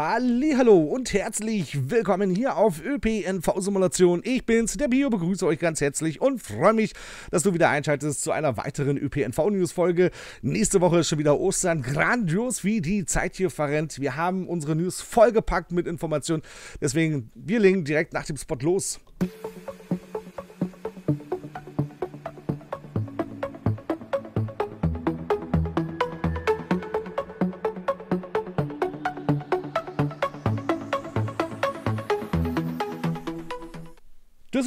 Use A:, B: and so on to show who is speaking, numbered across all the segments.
A: Hallo und herzlich willkommen hier auf ÖPNV Simulation. Ich bin's, der Bio, begrüße euch ganz herzlich und freue mich, dass du wieder einschaltest zu einer weiteren ÖPNV News Folge. Nächste Woche ist schon wieder Ostern, grandios wie die Zeit hier verrennt. Wir haben unsere News vollgepackt mit Informationen, deswegen wir legen direkt nach dem Spot los.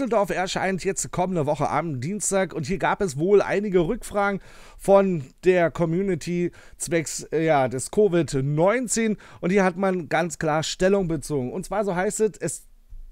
A: Düsseldorf erscheint jetzt kommende Woche am Dienstag und hier gab es wohl einige Rückfragen von der Community zwecks äh, ja, des Covid-19 und hier hat man ganz klar Stellung bezogen. Und zwar so heißt es, es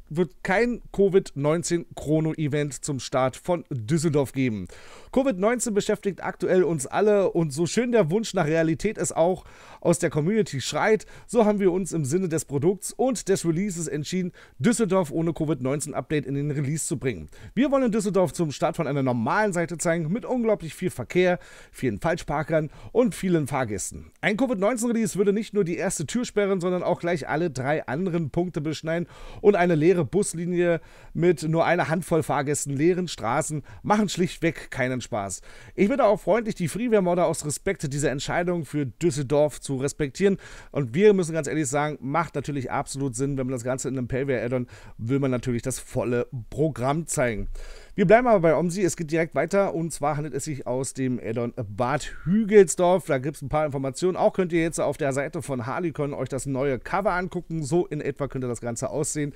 A: wird kein Covid-19-Chrono-Event zum Start von Düsseldorf geben. Covid-19 beschäftigt aktuell uns alle und so schön der Wunsch nach Realität es auch aus der Community schreit, so haben wir uns im Sinne des Produkts und des Releases entschieden, Düsseldorf ohne Covid-19-Update in den Release zu bringen. Wir wollen Düsseldorf zum Start von einer normalen Seite zeigen, mit unglaublich viel Verkehr, vielen Falschparkern und vielen Fahrgästen. Ein Covid-19-Release würde nicht nur die erste Tür sperren, sondern auch gleich alle drei anderen Punkte beschneiden und eine leere Buslinie mit nur einer Handvoll Fahrgästen, leeren Straßen machen schlichtweg keinen keinen Spaß. Ich bitte auch freundlich die Freeware-Modder aus Respekt dieser Entscheidung für Düsseldorf zu respektieren. Und wir müssen ganz ehrlich sagen, macht natürlich absolut Sinn, wenn man das Ganze in einem Payware-Addon will man natürlich das volle Programm zeigen. Wir bleiben aber bei OMSI. Es geht direkt weiter. Und zwar handelt es sich aus dem Addon Bad Hügelsdorf. Da gibt es ein paar Informationen. Auch könnt ihr jetzt auf der Seite von Harlequin euch das neue Cover angucken. So in etwa könnte das Ganze aussehen.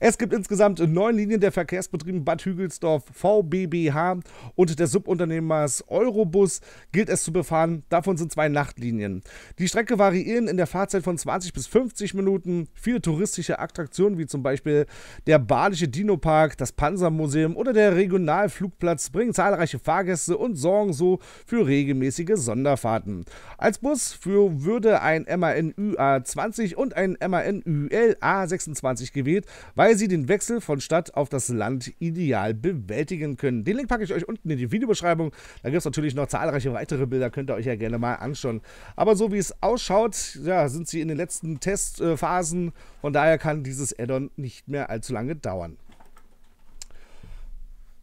A: Es gibt insgesamt neun Linien der Verkehrsbetriebe Bad Hügelsdorf VBBH und des Subunternehmers Eurobus gilt es zu befahren. Davon sind zwei Nachtlinien. Die Strecke variieren in der Fahrzeit von 20 bis 50 Minuten. Viele touristische Attraktionen wie zum Beispiel der Badische Dino Park, das Panzermuseum oder der Regionalflugplatz bringen zahlreiche Fahrgäste und sorgen so für regelmäßige Sonderfahrten. Als Bus für würde ein MANÜ A20 und ein MANÜ LA26 gewählt, weil sie den Wechsel von Stadt auf das Land ideal bewältigen können. Den Link packe ich euch unten in die Videobeschreibung. Da gibt es natürlich noch zahlreiche weitere Bilder, könnt ihr euch ja gerne mal anschauen. Aber so wie es ausschaut, ja, sind sie in den letzten Testphasen. Von daher kann dieses Addon nicht mehr allzu lange dauern.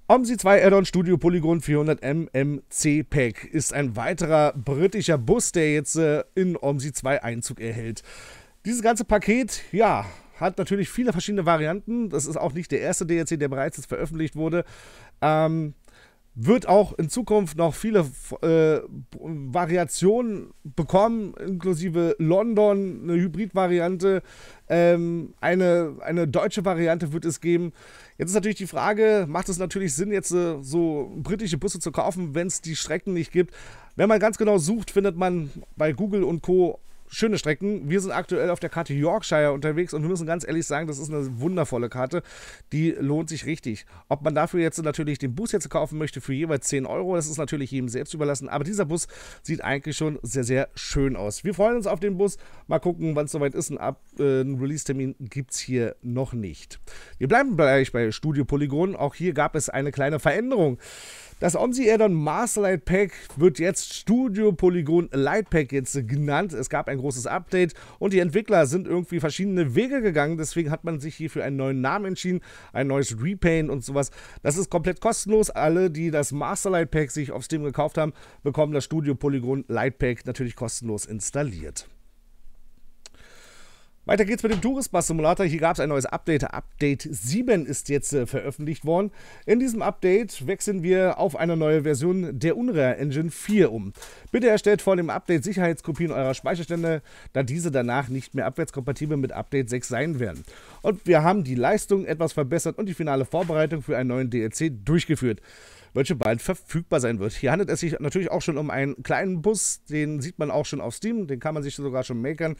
A: OMSI 2 Add-on Studio Polygon 400 MMC Pack ist ein weiterer britischer Bus, der jetzt äh, in OMSI 2 Einzug erhält. Dieses ganze Paket, ja, hat natürlich viele verschiedene Varianten. Das ist auch nicht der erste DLC, der bereits jetzt veröffentlicht wurde. Ähm, wird auch in Zukunft noch viele äh, Variationen bekommen, inklusive London, eine Hybrid-Variante, ähm, eine, eine deutsche Variante wird es geben. Jetzt ist natürlich die Frage, macht es natürlich Sinn, jetzt äh, so britische Busse zu kaufen, wenn es die Strecken nicht gibt? Wenn man ganz genau sucht, findet man bei Google und Co schöne Strecken. Wir sind aktuell auf der Karte Yorkshire unterwegs und wir müssen ganz ehrlich sagen, das ist eine wundervolle Karte. Die lohnt sich richtig. Ob man dafür jetzt natürlich den Bus jetzt kaufen möchte für jeweils 10 Euro, das ist natürlich jedem selbst überlassen. Aber dieser Bus sieht eigentlich schon sehr, sehr schön aus. Wir freuen uns auf den Bus. Mal gucken, wann es soweit ist. Ein, äh, ein Release-Termin gibt es hier noch nicht. Wir bleiben gleich bei Studio Polygon. Auch hier gab es eine kleine Veränderung. Das OMSI Addon on Master Light Pack wird jetzt Studio Polygon Light Pack jetzt genannt. Es gab ein großes Update und die Entwickler sind irgendwie verschiedene Wege gegangen. Deswegen hat man sich hier für einen neuen Namen entschieden, ein neues Repaint und sowas. Das ist komplett kostenlos. Alle, die das Master Light Pack sich auf Steam gekauft haben, bekommen das Studio Polygon Light Pack natürlich kostenlos installiert. Weiter geht's mit dem Tourismus Simulator. Hier gab es ein neues Update. Update 7 ist jetzt äh, veröffentlicht worden. In diesem Update wechseln wir auf eine neue Version der Unreal Engine 4 um. Bitte erstellt vor dem Update Sicherheitskopien eurer Speicherstände, da diese danach nicht mehr abwärtskompatibel mit Update 6 sein werden. Und wir haben die Leistung etwas verbessert und die finale Vorbereitung für einen neuen DLC durchgeführt welche bald verfügbar sein wird. Hier handelt es sich natürlich auch schon um einen kleinen Bus, den sieht man auch schon auf Steam, den kann man sich sogar schon makern.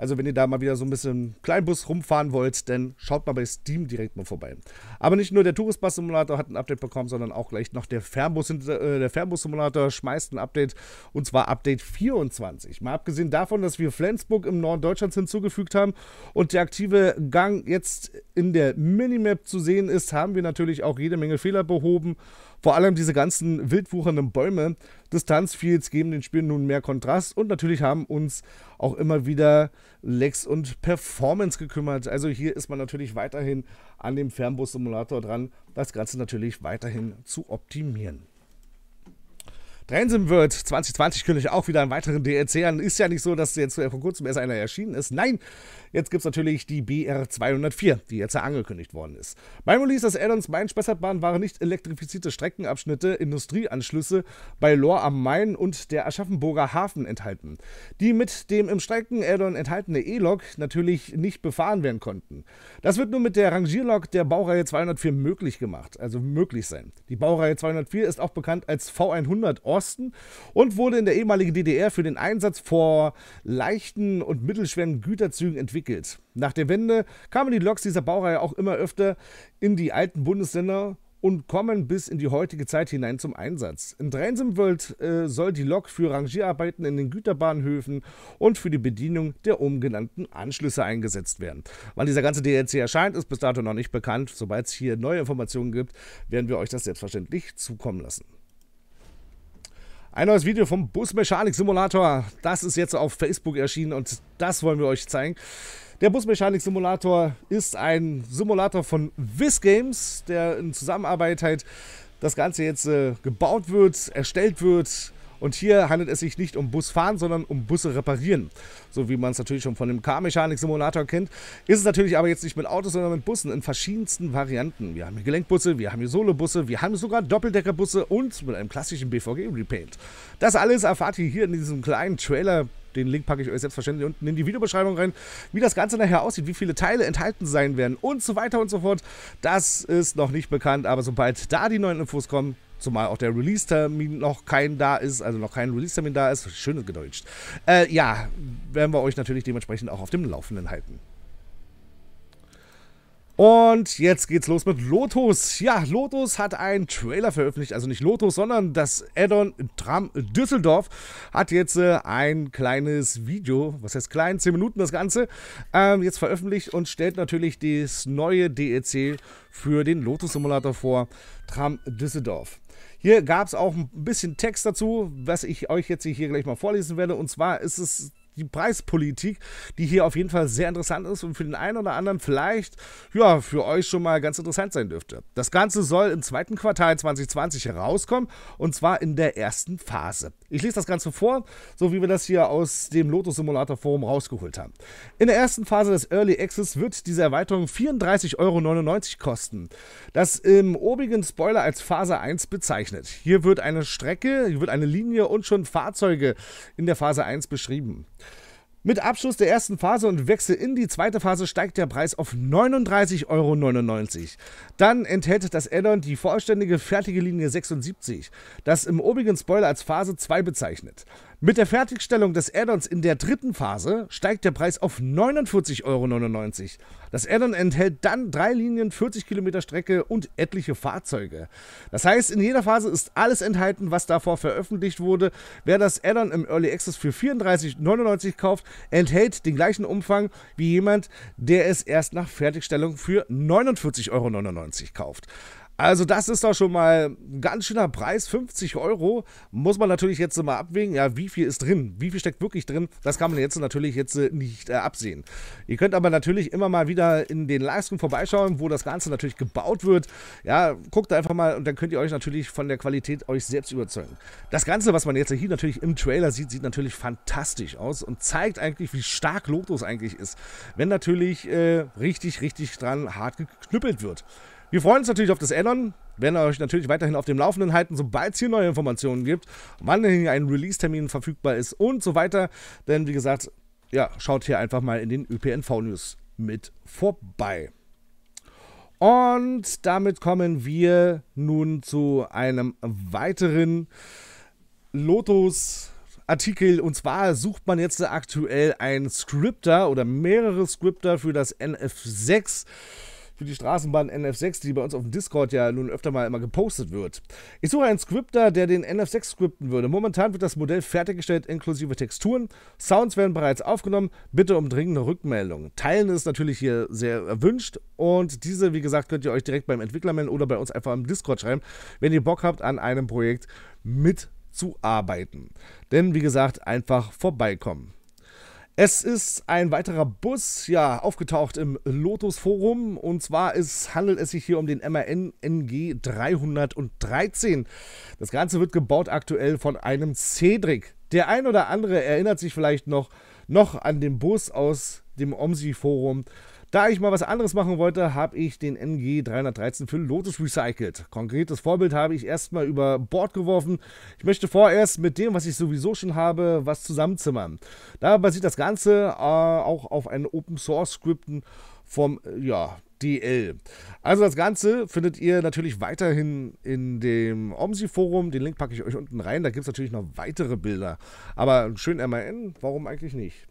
A: Also wenn ihr da mal wieder so ein bisschen Kleinbus rumfahren wollt, dann schaut mal bei Steam direkt mal vorbei. Aber nicht nur der Touristbus Simulator hat ein Update bekommen, sondern auch gleich noch der Fernbus, äh, der Fernbus Simulator schmeißt ein Update und zwar Update 24. Mal abgesehen davon, dass wir Flensburg im Norden Deutschlands hinzugefügt haben und der aktive Gang jetzt in der Minimap zu sehen ist, haben wir natürlich auch jede Menge Fehler behoben vor allem diese ganzen wildwuchernden Bäume des geben den Spielen nun mehr Kontrast und natürlich haben uns auch immer wieder Lex und Performance gekümmert. Also hier ist man natürlich weiterhin an dem Fernbus-Simulator dran, das Ganze natürlich weiterhin zu optimieren. Ransom wird 2020 kündigt auch wieder einen weiteren DLC an. Ist ja nicht so, dass jetzt äh, vor kurzem erst einer erschienen ist. Nein, jetzt gibt es natürlich die BR204, die jetzt angekündigt worden ist. Beim Release des Addons Main Spessartbahn waren nicht elektrifizierte Streckenabschnitte, Industrieanschlüsse bei Lohr am Main und der Aschaffenburger Hafen enthalten, die mit dem im Strecken-Addon enthaltene E-Lok natürlich nicht befahren werden konnten. Das wird nur mit der Rangierlok der Baureihe 204 möglich gemacht, also möglich sein. Die Baureihe 204 ist auch bekannt als V100 Orson Osten und wurde in der ehemaligen DDR für den Einsatz vor leichten und mittelschweren Güterzügen entwickelt. Nach der Wende kamen die Loks dieser Baureihe auch immer öfter in die alten Bundesländer und kommen bis in die heutige Zeit hinein zum Einsatz. In Dreinsumwald äh, soll die Lok für Rangierarbeiten in den Güterbahnhöfen und für die Bedienung der umgenannten Anschlüsse eingesetzt werden. Wann dieser ganze DLC erscheint, ist bis dato noch nicht bekannt. Sobald es hier neue Informationen gibt, werden wir euch das selbstverständlich zukommen lassen. Ein neues Video vom Busmechanik-Simulator. Das ist jetzt auf Facebook erschienen und das wollen wir euch zeigen. Der Busmechanik-Simulator ist ein Simulator von Viz Games, der in Zusammenarbeit halt das Ganze jetzt äh, gebaut wird, erstellt wird, und hier handelt es sich nicht um Busfahren, sondern um Busse reparieren. So wie man es natürlich schon von dem Car-Mechanik-Simulator kennt, ist es natürlich aber jetzt nicht mit Autos, sondern mit Bussen in verschiedensten Varianten. Wir haben hier Gelenkbusse, wir haben hier Solobusse, wir haben sogar Doppeldeckerbusse und mit einem klassischen BVG-Repaint. Das alles erfahrt ihr hier in diesem kleinen Trailer den Link packe ich euch selbstverständlich unten in die Videobeschreibung rein, wie das Ganze nachher aussieht, wie viele Teile enthalten sein werden und so weiter und so fort. Das ist noch nicht bekannt, aber sobald da die neuen Infos kommen, Zumal auch der Release-Termin noch kein da ist, also noch kein Release-Termin da ist. Schönes Gedeutscht. Äh, ja, werden wir euch natürlich dementsprechend auch auf dem Laufenden halten. Und jetzt geht's los mit Lotus. Ja, Lotus hat einen Trailer veröffentlicht. Also nicht Lotus, sondern das Addon Tram Düsseldorf hat jetzt äh, ein kleines Video, was heißt klein, 10 Minuten das Ganze, ähm, jetzt veröffentlicht und stellt natürlich das neue DEC für den Lotus Simulator vor, Tram Düsseldorf. Hier gab es auch ein bisschen Text dazu, was ich euch jetzt hier gleich mal vorlesen werde. Und zwar ist es die Preispolitik, die hier auf jeden Fall sehr interessant ist und für den einen oder anderen vielleicht, ja, für euch schon mal ganz interessant sein dürfte. Das Ganze soll im zweiten Quartal 2020 herauskommen und zwar in der ersten Phase. Ich lese das Ganze vor, so wie wir das hier aus dem Lotus Simulator Forum rausgeholt haben. In der ersten Phase des Early Access wird diese Erweiterung 34,99 Euro kosten. Das im obigen Spoiler als Phase 1 bezeichnet. Hier wird eine Strecke, hier wird eine Linie und schon Fahrzeuge in der Phase 1 beschrieben. Mit Abschluss der ersten Phase und Wechsel in die zweite Phase steigt der Preis auf 39,99 Euro. Dann enthält das Addon die vollständige fertige Linie 76, das im obigen Spoiler als Phase 2 bezeichnet. Mit der Fertigstellung des Addons in der dritten Phase steigt der Preis auf 49,99 Euro. Das Addon enthält dann drei Linien, 40 Kilometer Strecke und etliche Fahrzeuge. Das heißt, in jeder Phase ist alles enthalten, was davor veröffentlicht wurde. Wer das Addon im Early Access für 34,99 Euro kauft, enthält den gleichen Umfang wie jemand, der es erst nach Fertigstellung für 49,99 Euro kauft. Also das ist doch schon mal ein ganz schöner Preis, 50 Euro. Muss man natürlich jetzt mal abwägen, ja, wie viel ist drin, wie viel steckt wirklich drin. Das kann man jetzt natürlich jetzt äh, nicht äh, absehen. Ihr könnt aber natürlich immer mal wieder in den Livestream vorbeischauen, wo das Ganze natürlich gebaut wird. Ja, guckt einfach mal und dann könnt ihr euch natürlich von der Qualität euch selbst überzeugen. Das Ganze, was man jetzt hier natürlich im Trailer sieht, sieht natürlich fantastisch aus und zeigt eigentlich, wie stark Lotus eigentlich ist. Wenn natürlich äh, richtig, richtig dran hart geknüppelt wird. Wir freuen uns natürlich auf das Addon, werden euch natürlich weiterhin auf dem Laufenden halten, sobald es hier neue Informationen gibt, wann hier ein Release-Termin verfügbar ist und so weiter. Denn wie gesagt, ja, schaut hier einfach mal in den ÖPNV-News mit vorbei. Und damit kommen wir nun zu einem weiteren Lotus Artikel und zwar sucht man jetzt aktuell einen Scripter oder mehrere Scripter für das NF6 für die Straßenbahn NF6, die bei uns auf dem Discord ja nun öfter mal immer gepostet wird. Ich suche einen Scripter, der den NF6 scripten würde. Momentan wird das Modell fertiggestellt inklusive Texturen. Sounds werden bereits aufgenommen. Bitte um dringende Rückmeldungen. Teilen ist natürlich hier sehr erwünscht und diese, wie gesagt, könnt ihr euch direkt beim Entwickler melden oder bei uns einfach im Discord schreiben, wenn ihr Bock habt, an einem Projekt mitzuarbeiten. Denn wie gesagt, einfach vorbeikommen. Es ist ein weiterer Bus, ja, aufgetaucht im Lotus-Forum. Und zwar ist, handelt es sich hier um den MAN NG 313. Das Ganze wird gebaut aktuell von einem Cedric. Der ein oder andere erinnert sich vielleicht noch, noch an den Bus aus dem OMSI-Forum. Da ich mal was anderes machen wollte, habe ich den ng 313 für Lotus recycelt. Konkretes Vorbild habe ich erstmal über Bord geworfen. Ich möchte vorerst mit dem, was ich sowieso schon habe, was zusammenzimmern. Da basiert das Ganze äh, auch auf einem Open Source Skripten vom, äh, ja, DL. Also das Ganze findet ihr natürlich weiterhin in dem OMSI-Forum. Den Link packe ich euch unten rein. Da gibt es natürlich noch weitere Bilder. Aber schön MAN, warum eigentlich nicht?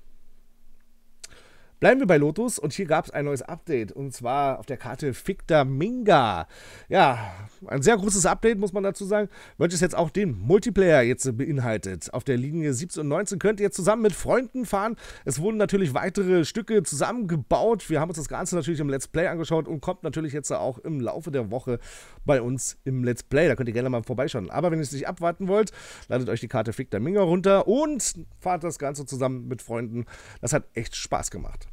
A: Bleiben wir bei Lotus und hier gab es ein neues Update und zwar auf der Karte Ficta Minga. Ja, ein sehr großes Update, muss man dazu sagen, welches jetzt auch den Multiplayer jetzt beinhaltet. Auf der Linie 17 und 19 könnt ihr zusammen mit Freunden fahren. Es wurden natürlich weitere Stücke zusammengebaut. Wir haben uns das Ganze natürlich im Let's Play angeschaut und kommt natürlich jetzt auch im Laufe der Woche bei uns im Let's Play. Da könnt ihr gerne mal vorbeischauen. Aber wenn ihr es nicht abwarten wollt, ladet euch die Karte Ficta Minga runter und fahrt das Ganze zusammen mit Freunden. Das hat echt Spaß gemacht.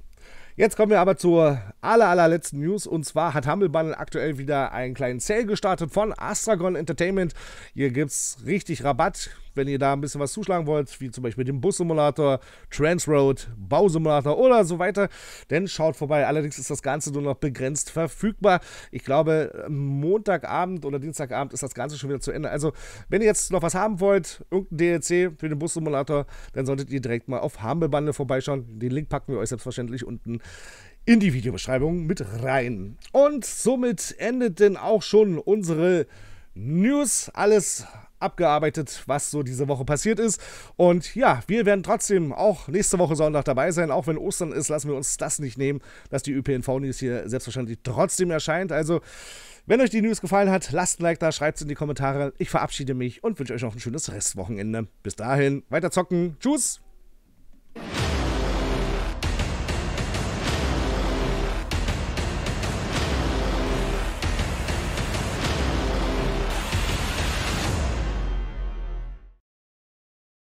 A: Jetzt kommen wir aber zur aller, allerletzten News. Und zwar hat Humble Bundle aktuell wieder einen kleinen Sale gestartet von Astragon Entertainment. Hier gibt es richtig Rabatt wenn ihr da ein bisschen was zuschlagen wollt, wie zum Beispiel den Bussimulator, Transroad, Bausimulator oder so weiter, dann schaut vorbei. Allerdings ist das Ganze nur noch begrenzt verfügbar. Ich glaube, Montagabend oder Dienstagabend ist das Ganze schon wieder zu Ende. Also, wenn ihr jetzt noch was haben wollt, irgendein DLC für den Bussimulator, dann solltet ihr direkt mal auf Hambebande vorbeischauen. Den Link packen wir euch selbstverständlich unten in die Videobeschreibung mit rein. Und somit endet denn auch schon unsere News. Alles abgearbeitet, was so diese Woche passiert ist. Und ja, wir werden trotzdem auch nächste Woche Sonntag dabei sein. Auch wenn Ostern ist, lassen wir uns das nicht nehmen, dass die ÖPNV-News hier selbstverständlich trotzdem erscheint. Also, wenn euch die News gefallen hat, lasst ein Like da, schreibt es in die Kommentare. Ich verabschiede mich und wünsche euch noch ein schönes Restwochenende. Bis dahin, weiter zocken. Tschüss!